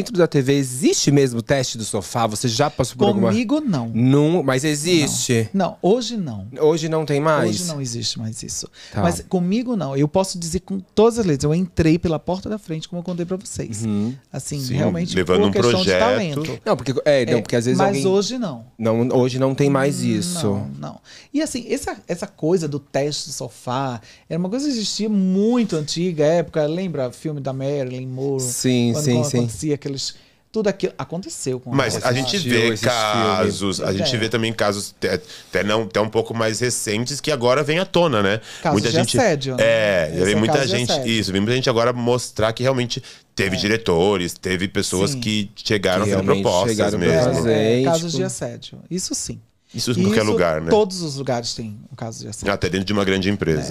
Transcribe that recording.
Dentro da TV existe mesmo o teste do sofá? Você já passou por alguma? Comigo não. Não, mas existe. Não. não, hoje não. Hoje não tem mais. Hoje não existe mais isso. Tá. Mas comigo não. Eu posso dizer com todas as letras. Eu entrei pela porta da frente, como eu contei para vocês. Uhum. Assim, Sim, realmente levando por um questão projeto. de talento. Não, porque é, não, é, porque às vezes mas alguém... hoje não. Não, hoje não tem mais isso. Não, não. E assim, essa, essa coisa do teste do sofá era uma coisa que existia muito antiga época. Lembra filme da Marilyn Moore? Sim, sim, sim aqueles tudo aquilo aconteceu com mas a, gente vê casos a gente é. vê também casos até não até um pouco mais recentes que agora vem à tona né casos muita de gente assédio, né? é Esse vem é muita gente isso vem muita gente agora mostrar que realmente teve é. diretores teve pessoas sim. que chegaram que a fazer propostas chegaram mesmo é, é, tipo, casos tipo... de assédio isso sim isso em qualquer isso, lugar né todos os lugares têm um caso de assédio até dentro de uma grande empresa